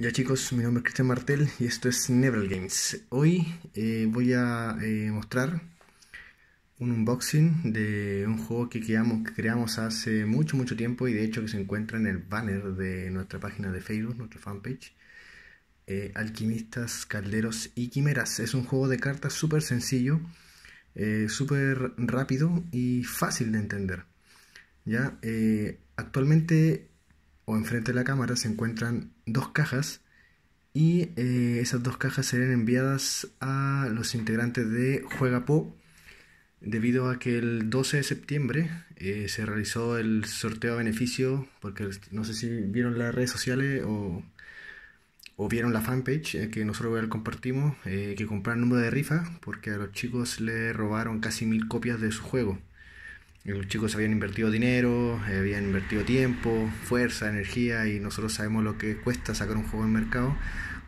Ya chicos, mi nombre es Cristian Martel y esto es Never Games. Hoy eh, voy a eh, mostrar un unboxing de un juego que creamos, creamos hace mucho mucho tiempo y de hecho que se encuentra en el banner de nuestra página de Facebook, nuestra fanpage. Eh, Alquimistas, Calderos y Quimeras. Es un juego de cartas súper sencillo, súper rápido y fácil de entender. ¿ya? actualmente o enfrente de la cámara se encuentran dos cajas y eh, esas dos cajas serían enviadas a los integrantes de Juega debido a que el 12 de septiembre eh, se realizó el sorteo a beneficio, porque no sé si vieron las redes sociales o, vieron la fanpage eh, que nosotros compartimos, que compraron número de rifa, porque a los chicos le robaron casi mil copias de su juego. Los chicos habían invertido dinero, habían invertido tiempo, fuerza, energía y nosotros sabemos lo que cuesta sacar un juego en mercado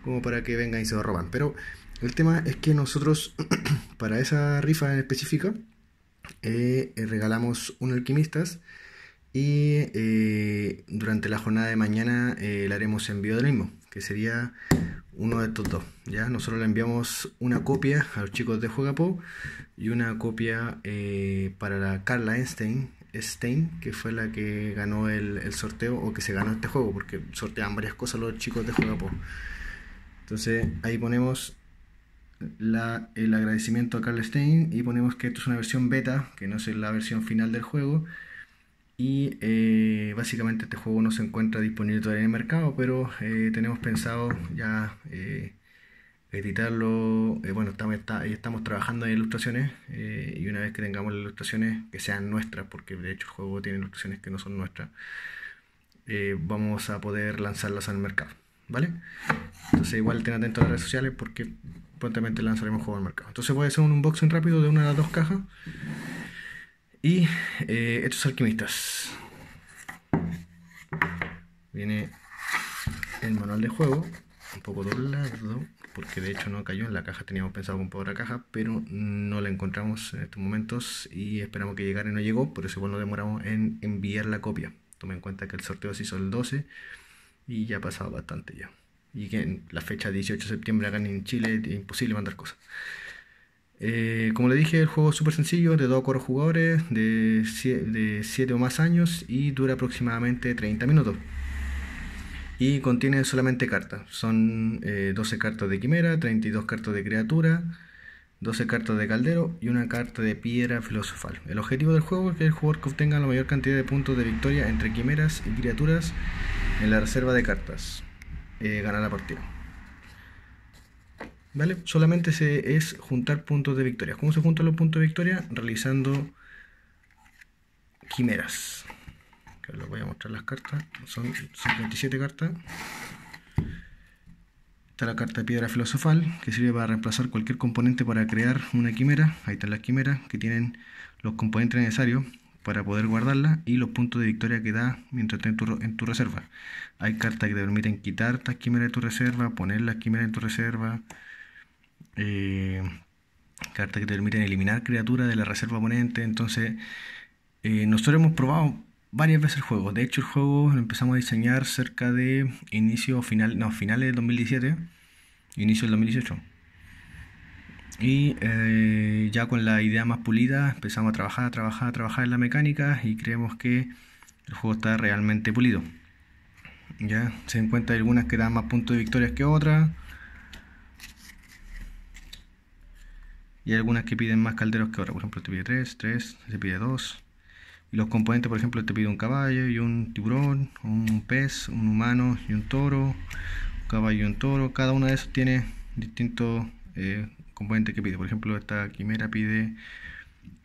como para que vengan y se lo roban. Pero el tema es que nosotros para esa rifa en específica eh, eh, regalamos un alquimistas y eh, durante la jornada de mañana le haremos envío del mismo, que sería uno de estos dos. ¿ya? Nosotros le enviamos una copia a los chicos de Juegapo y una copia eh, para la Carla Einstein, Stein, que fue la que ganó el, sorteo o que se ganó este juego, porque sortean varias cosas los chicos de Juegapo. Entonces ahí ponemos el agradecimiento a Carla Stein y ponemos que esto es una versión beta, que no es la versión final del juego. Y eh, básicamente este juego no se encuentra disponible todavía en el mercado, pero eh, tenemos pensado ya eh, editarlo. bueno, estamos, estamos trabajando en ilustraciones y una vez que tengamos las ilustraciones que sean nuestras, porque de hecho el juego tiene ilustraciones que no son nuestras, vamos a poder lanzarlas al mercado. ¿Vale? Entonces igual tened atento a las redes sociales porque prontamente lanzaremos el juego al mercado. Entonces voy a hacer un unboxing rápido de una de las dos cajas. Y eh, estos alquimistas. Viene el manual de juego, un poco doblado, porque de hecho no cayó en la caja, teníamos pensado comprar la caja, pero no la encontramos en estos momentos y esperamos que llegara y no llegó, por eso bueno demoramos en enviar la copia. Tome en cuenta que el sorteo se hizo el 12 y ya ha pasado bastante ya. Y que en la fecha 18 de septiembre acá en Chile es imposible mandar cosas. Eh, como le dije, el juego es súper sencillo, de 2 a 4 jugadores, de 7 o más años y dura aproximadamente 30 minutos. Y contiene solamente cartas. Son 12 eh, cartas de quimera, 32 cartas de criatura, 12 cartas de caldero y una carta de piedra filosofal. El objetivo del juego es que el jugador que obtenga la mayor cantidad de puntos de victoria entre quimeras y criaturas en la reserva de cartas. Eh, ganar la partida. Solamente se, es juntar puntos de victoria. ¿Cómo se juntan los puntos de victoria? Realizando quimeras. Que les voy a mostrar las cartas. Son 57 cartas. Está la carta piedra filosofal, que sirve para reemplazar cualquier componente para crear una quimera. Ahí están las quimeras, que tienen los componentes necesarios para poder guardarla y los puntos de victoria que da mientras esté en tu, en tu reserva. Hay cartas que te permiten quitar estas quimeras de tu reserva, poner las quimeras en tu reserva, eh, cartas que te permiten eliminar criaturas de la reserva oponente. Entonces, eh, nosotros hemos probado varias veces el juego. De hecho, el juego lo empezamos a diseñar cerca de inicio final, no, finales del 2017, inicio del 2018. Y eh, ya con la idea más pulida empezamos a trabajar, a trabajar, a trabajar en la mecánica y creemos que el juego está realmente pulido. Ya se encuentra algunas que dan más puntos de victorias que otras y hay algunas que piden más calderos que ahora, Por ejemplo, te pide 3, 3, te pide 2. Y los componentes, por ejemplo, te pide un caballo y un tiburón, un pez, un humano y un toro, un caballo y un toro. Cada uno de esos tiene distintos eh, componentes que pide. Por ejemplo, esta quimera pide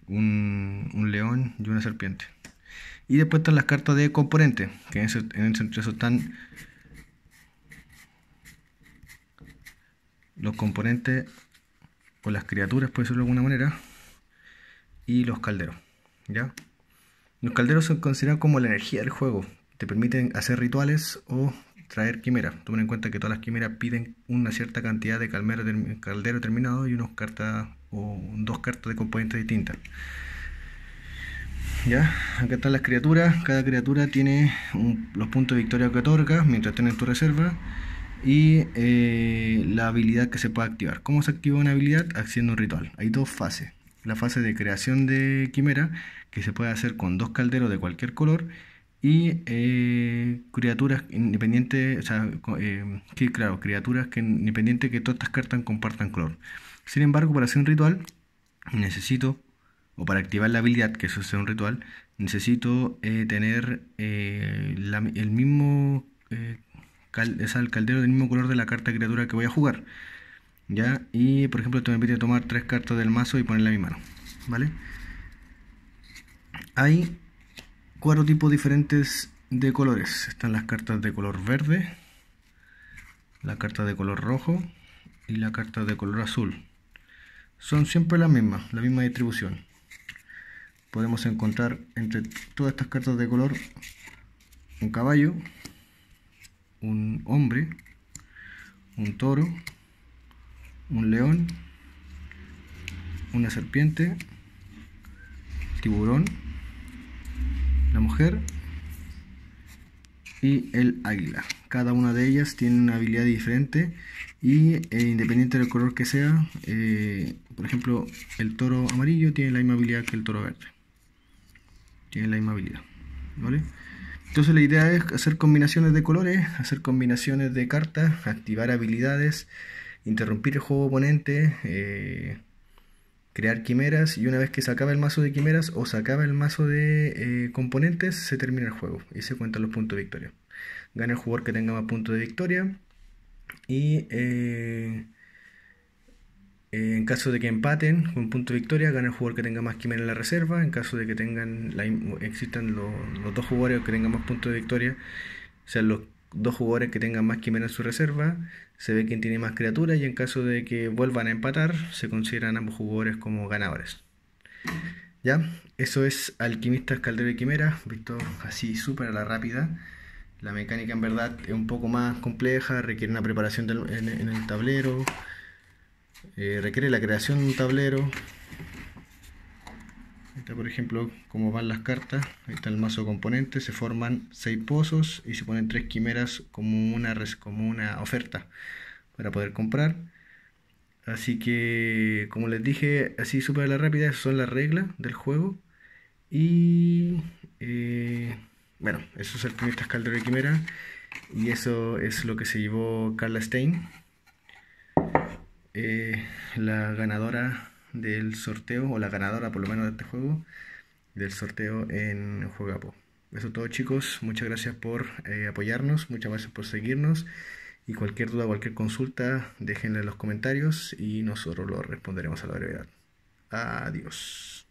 un, león y una serpiente. Y después están las cartas de componentes, que en ese, en eso están los componentes o las criaturas, puede ser de alguna manera, y los calderos, ¿ya? Los calderos se consideran como la energía del juego, te permiten hacer rituales o traer quimeras. Tomen en cuenta que todas las quimeras piden una cierta cantidad de caldero terminado y unos cartas o dos cartas de componentes distintas. ¿Ya? Acá están las criaturas. Cada criatura tiene los puntos de victoria que otorga mientras estén en tu reserva y eh, la habilidad que se puede activar. ¿Cómo se activa una habilidad? Haciendo un ritual. Hay dos fases. La fase de creación de quimera, que se puede hacer con dos calderos de cualquier color, y eh, criaturas independientes, o sea, que, eh, claro, criaturas que independiente que todas estas cartas compartan color. Sin embargo, para hacer un ritual, necesito, o para activar la habilidad, que eso un ritual, necesito tener el mismo... Es al caldero del mismo color de la carta criatura que voy a jugar. ¿Ya? Y por ejemplo, esto me permite tomar tres cartas del mazo y ponerla en mi mano. ¿Vale? Hay cuatro tipos diferentes de colores. Están las cartas de color verde, la carta de color rojo y la carta de color azul. Son siempre las mismas, la misma distribución. Podemos encontrar entre todas estas cartas de color un caballo, un hombre, un toro, un león, una serpiente, tiburón, la mujer y el águila. Cada una de ellas tiene una habilidad diferente y eh, independiente del color que sea, eh, por ejemplo, el toro amarillo tiene la misma habilidad que el toro verde. Tiene la misma habilidad, ¿vale? Entonces la idea es hacer combinaciones de colores, hacer combinaciones de cartas, activar habilidades, interrumpir el juego oponente, eh, crear quimeras y una vez que se acaba el mazo de quimeras o se acaba el mazo de eh, componentes se termina el juego y se cuentan los puntos de victoria. Gana el jugador que tenga más puntos de victoria y... Eh, en caso de que empaten con punto de victoria, gana el jugador que tenga más quimera en la reserva. En caso de que tengan existan los, dos jugadores que tengan más puntos de victoria, o los dos jugadores que tengan más quimera en su reserva, se ve quién tiene más criaturas y en caso de que vuelvan a empatar, se consideran ambos jugadores como ganadores. ¿Ya? Eso es Alquimista, Caldero y Quimera, visto así súper a la rápida. La mecánica en verdad es un poco más compleja, requiere una preparación en el tablero, eh, requiere la creación de un tablero. por ejemplo, cómo van las cartas. Ahí está el mazo de componentes. Se forman seis pozos y se ponen tres quimeras como una, como una oferta para poder comprar. Así que, como les dije, así súper la rápida, son las reglas del juego. Y eh, bueno, el primer Caldero de Quimera. Y eso es lo que se llevó Carla Stein. Eh, la ganadora del sorteo, o la ganadora por lo menos de este juego, del sorteo en Juegapo. Eso es todo chicos, muchas gracias por eh, apoyarnos, muchas gracias por seguirnos y cualquier duda, cualquier consulta, déjenla en los comentarios y nosotros lo responderemos a la brevedad. Adiós.